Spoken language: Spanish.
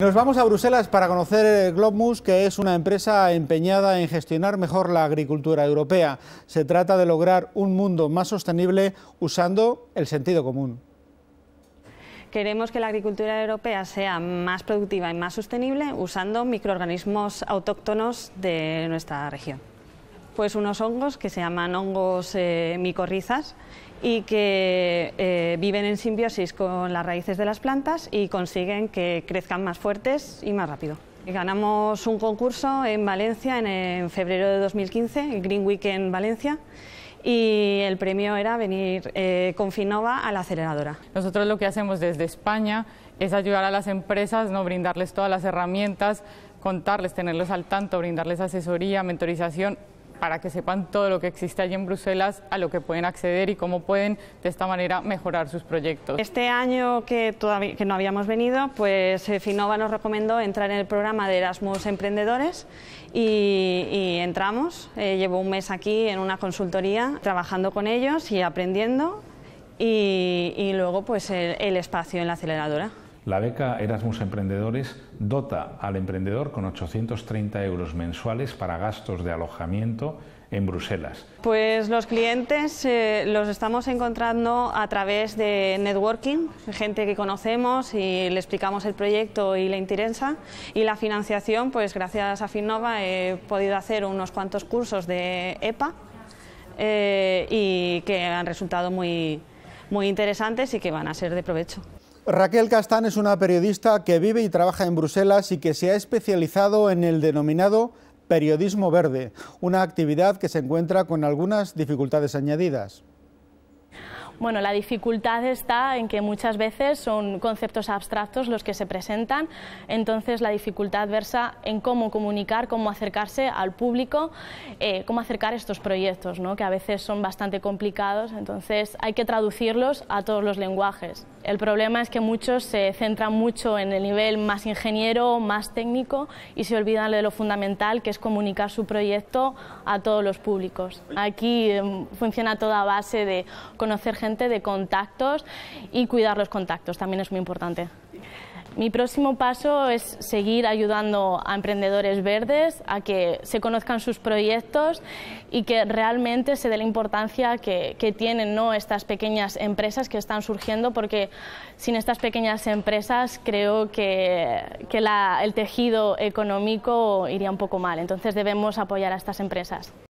Nos vamos a Bruselas para conocer eh, Globmus, que es una empresa empeñada en gestionar mejor la agricultura europea. Se trata de lograr un mundo más sostenible usando el sentido común. Queremos que la agricultura europea sea más productiva y más sostenible usando microorganismos autóctonos de nuestra región. Pues unos hongos que se llaman hongos eh, micorrizas y que eh, viven en simbiosis con las raíces de las plantas y consiguen que crezcan más fuertes y más rápido. Ganamos un concurso en Valencia en, febrero de 2015, el Green Week en Valencia, y el premio era venir eh, con Finova a la aceleradora. Nosotros lo que hacemos desde España es ayudar a las empresas, no brindarles todas las herramientas, contarles, tenerlos al tanto, brindarles asesoría, mentorización para que sepan todo lo que existe allí en Bruselas, a lo que pueden acceder y cómo pueden de esta manera mejorar sus proyectos. Este año que, todavía, que no habíamos venido, pues eh, Finova nos recomendó entrar en el programa de Erasmus Emprendedores y, entramos. Eh, llevo un mes aquí en una consultoría trabajando con ellos y aprendiendo y, luego pues el espacio en la aceleradora. La beca Erasmus Emprendedores dota al emprendedor con 830 euros mensuales para gastos de alojamiento en Bruselas. Pues los clientes eh, los estamos encontrando a través de networking, gente que conocemos y le explicamos el proyecto y la interesa. Y la financiación, pues gracias a Finnova he podido hacer unos cuantos cursos de EPA eh, y que han resultado muy interesantes y que van a ser de provecho. Raquel Castán es una periodista que vive y trabaja en Bruselas y que se ha especializado en el denominado periodismo verde, una actividad que se encuentra con algunas dificultades añadidas. Bueno, la dificultad está en que muchas veces son conceptos abstractos los que se presentan, entonces la dificultad versa en cómo comunicar, cómo acercarse al público, eh, cómo acercar estos proyectos, que a veces son bastante complicados, entonces hay que traducirlos a todos los lenguajes. El problema es que muchos se centran mucho en el nivel más ingeniero, más técnico y se olvidan de lo fundamental que es comunicar su proyecto a todos los públicos. Aquí em, funciona toda base de conocer gente, de contactos y cuidar los contactos, también es muy importante. Mi próximo paso es seguir ayudando a emprendedores verdes a que se conozcan sus proyectos y que realmente se dé la importancia que, tienen estas pequeñas empresas que están surgiendo, porque sin estas pequeñas empresas creo que, el tejido económico iría un poco mal. Entonces debemos apoyar a estas empresas.